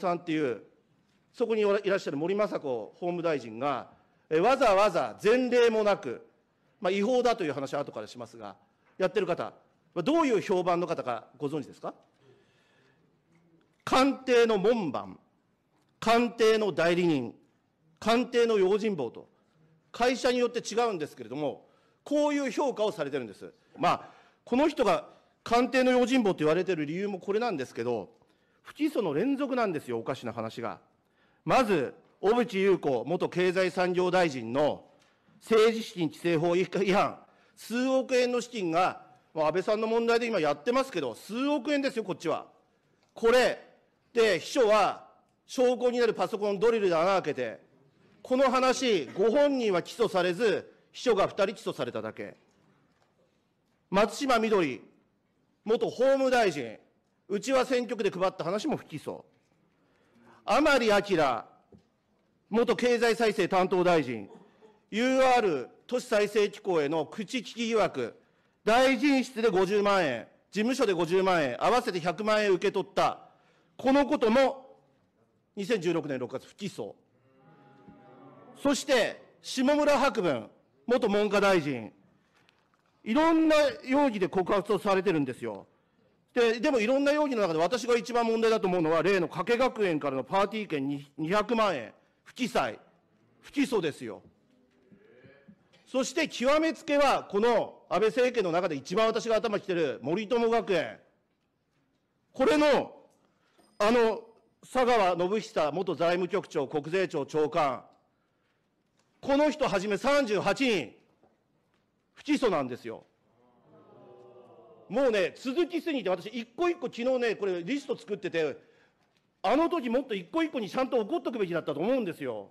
さんっていう、そこにいらっしゃる森雅子法務大臣が、わざわざ前例もなく、まあ、違法だという話は後からしますが、やってる方、どういう評判の方かご存知ですか官邸の門番、官邸の代理人、官邸の用心棒と、会社によって違うんですけれども、こういう評価をされてるんです。まあ、この人が官邸の用心棒と言われてる理由もこれなんですけど、不起訴の連続なんですよ、おかしな話が。まず、小渕優子元経済産業大臣の政治資金規正法違反、数億円の資金が、まあ、安倍さんの問題で今やってますけど、数億円ですよ、こっちは。これ、で、秘書は、証拠になるパソコンドリルで穴開けて、この話、ご本人は起訴されず、秘書が2人起訴されただけ。松島みどり、元法務大臣、うちは選挙区で配った話も不起訴。甘利明、元経済再生担当大臣、UR 都市再生機構への口利き疑惑、大臣室で50万円、事務所で50万円、合わせて100万円受け取った。このことも2016年6月不起訴。そして、下村博文、元文科大臣、いろんな容疑で告発をされてるんですよ。で、でもいろんな容疑の中で私が一番問題だと思うのは、例の加計学園からのパーティー券に200万円、不記載、不起訴ですよ。そして極めつけは、この安倍政権の中で一番私が頭きてる森友学園。これの、あの、佐川信久元財務局長国税庁長官。この人はじめ38人、不起訴なんですよ。もうね、続きすぎて、私、一個一個、昨日ね、これ、リスト作ってて、あの時もっと一個一個にちゃんと怒っとくべきだったと思うんですよ。